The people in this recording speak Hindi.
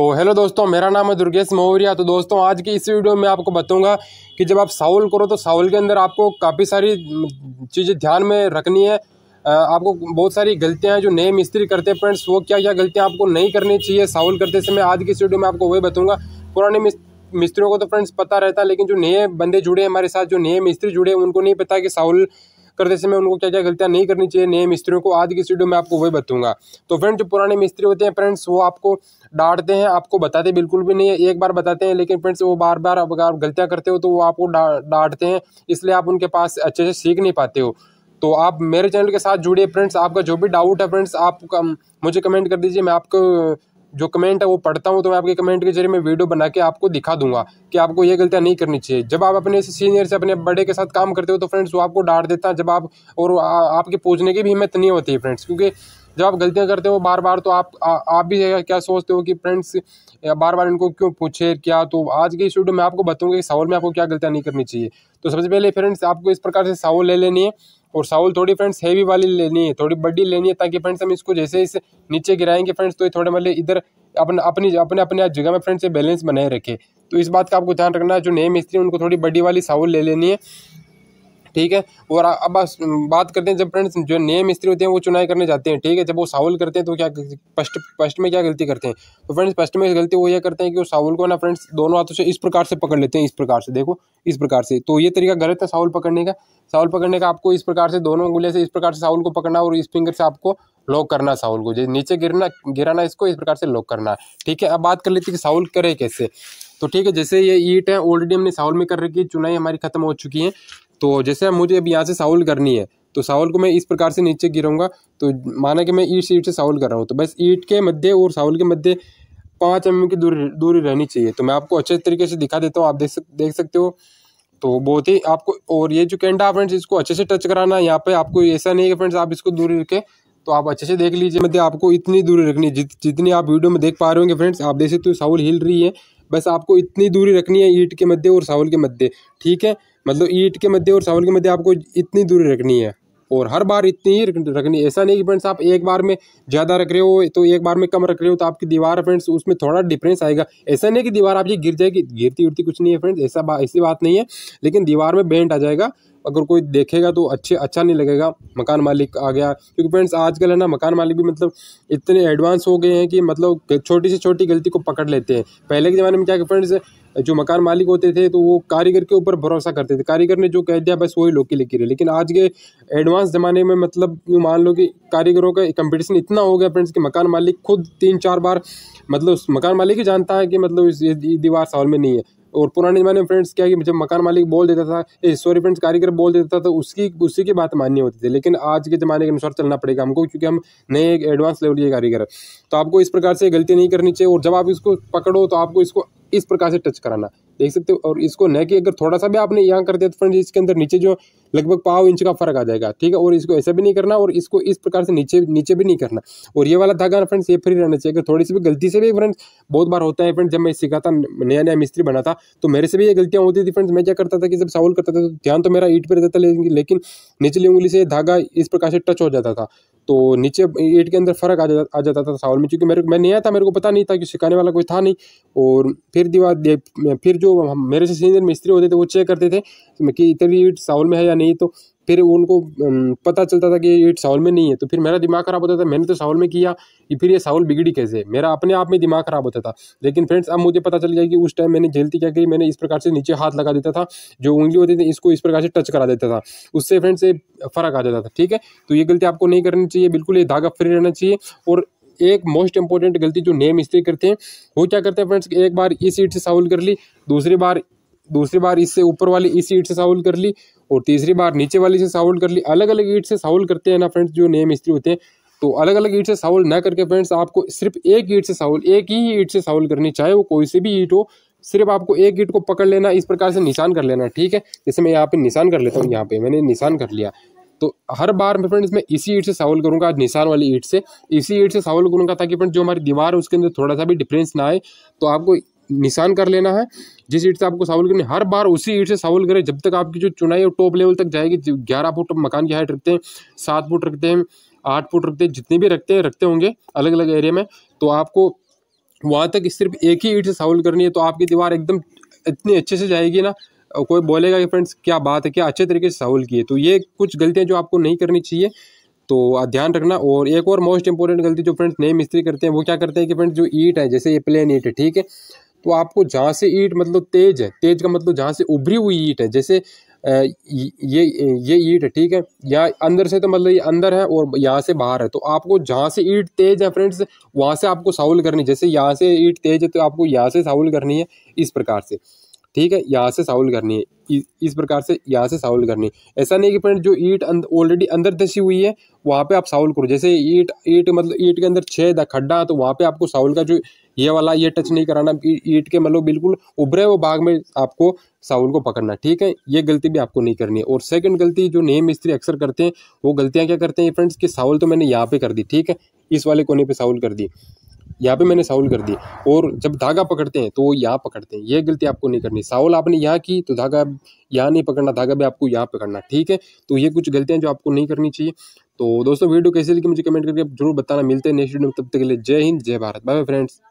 तो हेलो दोस्तों मेरा नाम है दुर्गेश मौर्या तो दोस्तों आज की इस वीडियो में आपको बताऊंगा कि जब आप साउल करो तो साउल के अंदर आपको काफ़ी सारी चीज़ें ध्यान में रखनी है आपको बहुत सारी गलतियां हैं जो नए मिस्त्री करते हैं फ्रेंड्स वो क्या क्या गलतियां आपको नहीं करनी चाहिए साउल करते समय आज की इस वीडियो में आपको वही बताऊँगा पुराने मिस्त्रियों को तो फ्रेंड्स पता रहता है लेकिन जो नए बंदे जुड़े हमारे साथ जो नए मिस्त्री जुड़े उनको नहीं पता कि साउल करते समय उनको क्या क्या गलतियाँ नहीं करनी चाहिए नए मिस्त्रियों को आज की वीडियो में आपको वही बताऊँगा तो फ्रेंड जो पुराने मिस्त्री होते हैं फ्रेंड्स वो आपको डांटते हैं आपको बताते बिल्कुल भी नहीं है एक बार बताते हैं लेकिन फ्रेंड्स वो बार बार अगर आप गलतियाँ करते हो तो वो आपको डांटते हैं इसलिए आप उनके पास अच्छे से सीख नहीं पाते हो तो आप मेरे चैनल के साथ जुड़िए फ्रेंड्स आपका जो भी डाउट है फ्रेंड्स आप मुझे कमेंट कर दीजिए मैं आपको जो कमेंट है वो पढ़ता हूँ तो मैं आपके कमेंट के जरिए मैं वीडियो बना के आपको दिखा दूंगा कि आपको ये गलतियाँ नहीं करनी चाहिए जब आप अपने सीनियर से अपने बड़े के साथ काम करते हो तो फ्रेंड्स वो आपको डांट देता है जब आप और आपके पूछने की भी हिम्मत नहीं होती है फ्रेंड्स क्योंकि जब आप गलतियाँ करते हो बार बार तो आप आ, आप भी क्या सोचते हो कि फ्रेंड्स बार बार इनको क्यों पूछे क्या तो आज के इस वीडियो में आपको बताऊंगा कि साउल में आपको क्या गलतियाँ नहीं करनी चाहिए तो सबसे पहले फ्रेंड्स आपको इस प्रकार से साउल ले लेनी है और साउल थोड़ी फ्रेंड्स हैवी वाली लेनी है थोड़ी बड्डी लेनी है ताकि फ्रेंड्स हम इसको जैसे इस नीचे गिराएंगे फ्रेंड्स तो ये थोड़े मतलब इधर अपन अपनी अपने अपने जगह में फ्रेंड्स ये बैलेंस बनाए रखे तो इस बात का आपको ध्यान रखना है जो नए मिस्त्री उनको थोड़ी बड्डी वाली साउल ले लेनी है ठीक है और अब बात करते हैं जब फ्रेंड्स जो नए मिस्त्री होते हैं वो चुनाई करने जाते हैं ठीक है जब वो साउल करते हैं तो क्या फर्स्ट फर्स्ट में क्या गलती करते हैं तो फ्रेंड्स फर्स्ट में गलती वो ये करते हैं कि वो साउल को ना फ्रेंड्स दोनों हाथों से इस प्रकार से पकड़ लेते हैं इस प्रकार से देखो इस प्रकार से तो ये तरीका गलत है साउल पकड़ने का साउल पकड़ने का आपको इस प्रकार से दोनों उंगलियों से इस प्रकार से साउल को पकड़ना और इस फिंगर से आपको लॉक करना साउल को जैसे नीचे गिरना गिराना इसको इस प्रकार से लॉक करना ठीक है अब बात कर लेते हैं कि साउल करे कैसे तो ठीक है जैसे ये ईट है ऑलरेडी हमने साउल में कर रखी है चुनाई हमारी खत्म हो चुकी है तो जैसे मुझे अब यहाँ से साउल करनी है तो साउल को मैं इस प्रकार से नीचे गिराऊंगा तो माना कि मैं ईट से ईट से साउल कर रहा हूँ तो बस ईट के मध्य और साउल के मध्य पाँच एम की दूरी दूरी रहनी चाहिए तो मैं आपको अच्छे तरीके से दिखा देता हूँ आप देख सक देख सकते हो तो बहुत ही आपको और ये जो कैंडा है फ्रेंड्स इसको अच्छे से टच कराना है यहाँ पर आपको ऐसा नहीं है फ्रेंड्स आप इसको दूरी रखें तो आप अच्छे से देख लीजिए मध्य आपको इतनी दूरी रखनी है जित, जितनी आप वीडियो में देख पा रहे होंगे फ्रेंड्स आप देख सकते हो साउल हिल रही है बस आपको इतनी दूरी रखनी है ईंट के मध्य और सावल के मध्य ठीक है मतलब ईट के मध्य और सावल के मध्य आपको इतनी दूरी रखनी है और हर बार इतनी ही रखनी ऐसा नहीं कि फ्रेंड्स आप एक बार में ज़्यादा रख रहे हो तो एक बार में कम रख रहे हो तो आपकी दीवार फ्रेंड्स उसमें थोड़ा डिफरेंस आएगा ऐसा नहीं कि दीवार आपकी गिर जाएगी गिरती उरती कुछ नहीं है फ्रेंड्स ऐसा बा, ऐसी बात नहीं है लेकिन दीवार में बेंट आ जाएगा अगर कोई देखेगा तो अच्छे अच्छा नहीं लगेगा मकान मालिक आ गया क्योंकि फ्रेंड्स आजकल है ना मकान मालिक भी मतलब इतने एडवांस हो गए हैं कि मतलब छोटी से छोटी गलती को पकड़ लेते हैं पहले के ज़माने में क्या फ्रेंड्स जो मकान मालिक होते थे तो वो कारीगर के ऊपर भरोसा करते थे कारीगर ने जो कह दिया बस वही लोग के लिए रहे लेकिन आज के एडवांस ज़माने में मतलब यूँ मान लो कि कारीगरों का कंपटीशन इतना हो गया फ्रेंड्स कि मकान मालिक खुद तीन चार बार मतलब मकान मालिक ही जानता है कि मतलब इस दीवार साल में नहीं है और पुराने ज़माने में फ्रेंड्स क्या है कि जब मकान मालिक बोल देता था ए सॉरी फ्रेंड्स कारीगर बोल देता था तो उसकी उसी की बात माननी होती थी लेकिन आज के ज़माने के अनुसार चलना पड़ेगा हमको क्योंकि हम नए एक एडवांस लेवल के कारीगर तो आपको इस प्रकार से गलती नहीं करनी चाहिए और जब आप इसको पकड़ो तो आपको इसको इस प्रकार से टच कराना देख सकते हो और इसको न कि अगर थोड़ा सा भी आपने यहाँ कर दिया तो फ्रेंड इसके अंदर नीचे जो लगभग पाव इंच का फर्क आ जाएगा ठीक है और इसको ऐसा भी नहीं करना और इसको इस प्रकार से नीचे नीचे भी नहीं करना और ये वाला धागा फ्रेंड्स ये फ्री रहना चाहिए अगर थोड़ी सी भी गलती से भी फ्रेंड्स बहुत बार होता है फ्रेंड्स जब मैं सिखाता नया नया मिस्त्री बना था तो मेरे से भी ये गलतियाँ होती थी फ्रेंड्स मैं क्या करता था कि जब सावल करता था तो ध्यान तो मेरा ईट पर रहता था लेकिन निचली उंगली से धागा इस प्रकार से टच हो जाता था तो नीचे ईट के अंदर फ़र्क आ जाता आ जाता था सावल में क्योंकि मेरे मैं नया था मेरे को पता नहीं था कि सिखाने वाला कोई था नहीं और फिर दीवार फिर जो मेरे से सीनियर मिस्त्री होते थे वो चेक करते थे कि इतनी ईट सावल में है या नहीं तो फिर उनको पता चलता था कि ये साउल में नहीं है तो फिर मेरा दिमाग ख़राब होता था मैंने तो साउल में किया कि फिर ये साउल बिगड़ी कैसे मेरा अपने आप में दिमाग ख़राब होता था लेकिन फ्रेंड्स अब मुझे पता चल गया कि उस टाइम मैंने जल्दी क्या करी मैंने इस प्रकार से नीचे हाथ लगा देता था जो उंगली होती थी इसको इस प्रकार से टच करा देता था उससे फ्रेंड्स ये फ़र्क आ जाता था ठीक है तो ये गलती आपको नहीं करनी चाहिए बिल्कुल ये धागा फ्री रहना चाहिए और एक मोस्ट इंपॉर्टेंट गलती जो नेम मिस्त्री करते हैं वो क्या करते हैं फ्रेंड्स एक बार इस ईट से साउल कर ली दूसरी बार दूसरी बार इससे ऊपर वाली इस ईट से साउल कर ली और तीसरी बार नीचे वाली से साउल कर ली अलग अलग ईट से साउल करते हैं ना फ्रेंड्स जो नेम मिस्त्री होते हैं तो अलग अलग ईट से साउल ना करके फ्रेंड्स आपको सिर्फ एक ईट से साउल एक ही ईट से साउल करनी चाहे वो कोई सी भी ईट हो सिर्फ आपको एक ईट को पकड़ लेना इस प्रकार से निशान कर लेना ठीक है जैसे मैं यहाँ पे निशान कर लेता हूँ यहाँ पे मैंने निशान कर लिया तो हर बार मैं फ्रेंड्स मैं इसी ईट से साउल करूँगा निशान वाली ईट से इसी ईट से साउल करूँगा ताकि फ्रेंड जो हमारी दीवार है उसके अंदर थोड़ा सा भी डिफरेंस ना आए तो आपको निशान कर लेना है जिस ईट से आपको सावल करनी हर बार उसी ईट से सावल करें जब तक आपकी जो चुनाई है टॉप लेवल तक जाएगी ग्यारह फुट मकान की हाइट रखते हैं सात फुट रखते हैं आठ फुट रखते हैं जितने भी रखते हैं रखते होंगे अलग अलग एरिया में तो आपको वहाँ तक सिर्फ एक ही ईट से सावल करनी है तो आपकी दीवार एकदम इतनी अच्छे से जाएगी ना कोई बोलेगा कि फ्रेंड्स क्या बात है क्या अच्छे तरीके से सावल की है तो ये कुछ गलतियाँ जो आपको नहीं करनी चाहिए तो ध्यान रखना और एक और मोस्ट इंपॉर्टेंट गलती जो फ्रेंड्स नए मिस्त्री करते हैं वो क्या करते हैं कि फ्रेंड्स जो ईट है जैसे ये प्लेन ईट है ठीक है तो आपको जहाँ से ईट मतलब तेज है तेज का मतलब जहाँ से उभरी हुई ईट है जैसे ये ये ईट है ठीक है यहाँ अंदर से तो मतलब ये अंदर है और यहाँ से बाहर है तो आपको जहाँ से ईट तेज है फ्रेंड्स वहाँ से आपको साउल करनी जैसे यहाँ से ईट तेज है तो आपको यहाँ से साउल करनी है इस प्रकार से ठीक है यहाँ से साउल करनी है इस प्रकार से यहाँ से साउल करनी है ऐसा नहीं कि फ्रेंड जो ईट ऑलरेडी अंद, अंदर धसी हुई है वहाँ पे आप साउल करो जैसे ईट ईट मतलब ईट के अंदर छेद खड्डा तो वहाँ पे आपको साउल का जो ये वाला ये टच नहीं कराना ईट के मतलब बिल्कुल उभरे हुए भाग में आपको साउल को पकड़ना ठीक है ये गलती भी आपको नहीं करनी है और सेकेंड गलती जो नए मिस्त्री अक्सर करते हैं वो गलतियाँ क्या करते हैं फ्रेंड्स कि साउल तो मैंने यहाँ पर कर दी ठीक है इस वाले कोने पर साउल कर दी यहाँ पे मैंने साउल कर दी और जब धागा पकड़ते हैं तो वो यहाँ पकड़ते हैं ये गलती आपको नहीं करनी साउल आपने यहाँ की तो धागा यहाँ नहीं पकड़ना धागा भी आपको यहाँ पकड़ना ठीक है तो ये कुछ गलतियाँ जो आपको नहीं करनी चाहिए तो दोस्तों वीडियो कैसी लगी मुझे कमेंट करके जरूर बताना मिलते हैं नेक्स्ट वीडियो में तब तक के लिए जय हिंद जय भारत बाय फ्रेंड्स